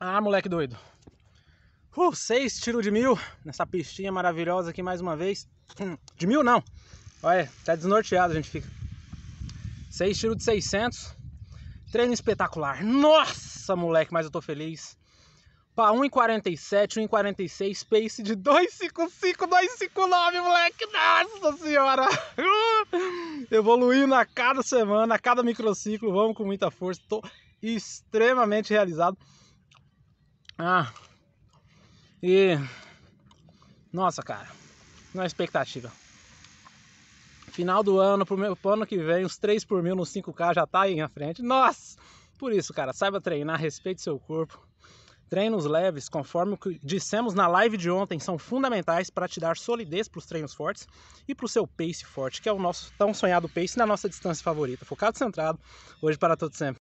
Ah, moleque doido. Uh, seis tiro de mil nessa pistinha maravilhosa aqui mais uma vez. Hum, de mil não. Olha, tá desnorteado a gente fica. Seis tiro de 600. Treino espetacular. Nossa, moleque, mas eu tô feliz. Pá, 1,47, 1,46, pace de 2,55, 2,59, moleque. Nossa senhora. Uh, evoluindo a cada semana, a cada microciclo. Vamos com muita força. Tô extremamente realizado. Ah, e. Nossa, cara, não é expectativa. Final do ano, pro, meu, pro ano que vem, os 3 por mil nos 5K já tá aí na frente. Nossa! Por isso, cara, saiba treinar, respeite seu corpo. Treinos leves, conforme o que dissemos na live de ontem, são fundamentais para te dar solidez para os treinos fortes e para o seu pace forte, que é o nosso tão sonhado pace na nossa distância favorita. Focado, centrado, hoje para todo sempre.